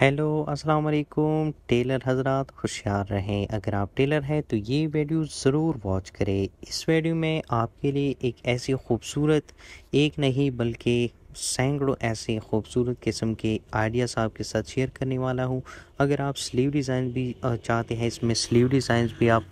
hello अस्सलाम वालेकुम Taylor हजरत होशियार रहें अगर आप टेलर हैं तो ये वीडियो ज़रूर वॉच करें इस वीडियो में आपके लिए एक ऐसी खूबसूरत एक नहीं बल्कि सैकड़ों ऐसे खूबसूरत किस्म के आइडियाज़ आपके साथ शेयर करने वाला हूँ अगर आप स्लीव डिज़ाइन भी चाहते हैं इसमें स्लीव डिज़ाइन भी आप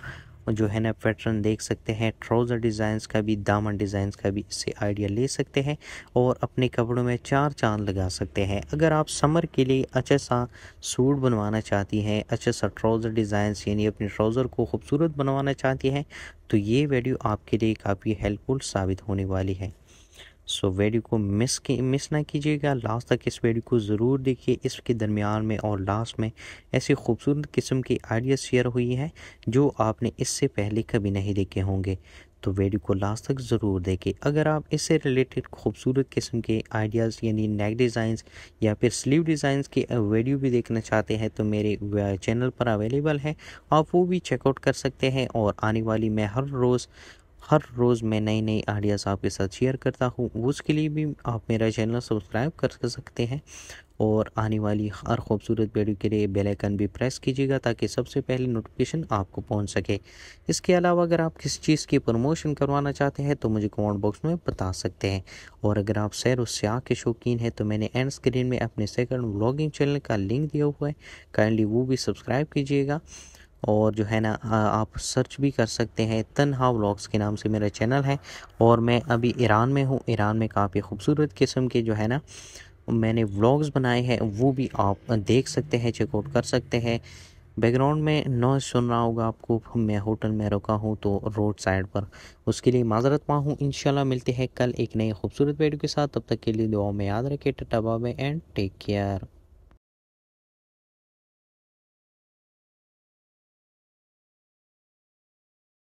जो है ना पैटर्न देख सकते हैं ट्राउज़र डिज़ाइंस का भी दामन डिज़ाइंस का भी इससे आइडिया ले सकते हैं और अपने कपड़ों में चार चांद लगा सकते हैं अगर आप समर के लिए अच्छा सा सूट बनवाना चाहती हैं अच्छा सा ट्राउज़र डिज़ाइंस यानी अपने ट्राउज़र को खूबसूरत बनवाना चाहती हैं तो ये वीडियो आपके लिए काफ़ी हेल्पफुल साबित होने वाली है सो वीडियो को मिस की मिस ना कीजिएगा लास्ट तक इस वीडियो को ज़रूर देखिए इसके दरमियान में और लास्ट में ऐसी खूबसूरत किस्म की आइडिया शेयर हुई है जो आपने इससे पहले कभी नहीं देखे होंगे तो वीडियो को लास्ट तक ज़रूर देखें अगर आप इससे रिलेटेड खूबसूरत किस्म के आइडियाज़ यानी नेक डिज़ाइंस या फिर स्लीव डिज़ाइंस के वीडियो भी देखना चाहते हैं तो मेरे चैनल पर अवेलेबल है आप वो भी चेकआउट कर सकते हैं और आने वाली मैं हर रोज़ हर रोज़ मैं नई नई आइडियाज़ आपके साथ शेयर करता हूँ उसके लिए भी आप मेरा चैनल सब्सक्राइब कर सकते हैं और आने वाली हर खूबसूरत वीडियो के लिए बेल आइकन भी प्रेस कीजिएगा ताकि सबसे पहले नोटिफिकेशन आपको पहुंच सके इसके अलावा अगर आप किसी चीज़ की प्रमोशन करवाना चाहते हैं तो मुझे कमेंट बॉक्स में बता सकते हैं और अगर आप सैर व सयाह के शौकीन हैं तो मैंने एंड स्क्रीन में अपने सेकंड व्लॉगिंग चैनल का लिंक दिया हुआ है काइंडली वो भी सब्सक्राइब कीजिएगा और जो है ना आप सर्च भी कर सकते हैं तनहा व्लॉग्स के नाम से मेरा चैनल है और मैं अभी ईरान में हूँ ईरान में काफ़ी खूबसूरत किस्म के जो है ना मैंने व्लॉग्स बनाए हैं वो भी आप देख सकते हैं चेकआउट कर सकते हैं बैकग्राउंड में नॉइज सुन रहा होगा आपको मैं होटल में रुका हूँ तो रोड साइड पर उसके लिए माजरत माँ हूँ इन मिलते हैं कल एक नई खूबसूरत वीडियो के साथ तब तक के लिए दुआ में याद रखें टटाबा में एंड टेक केयर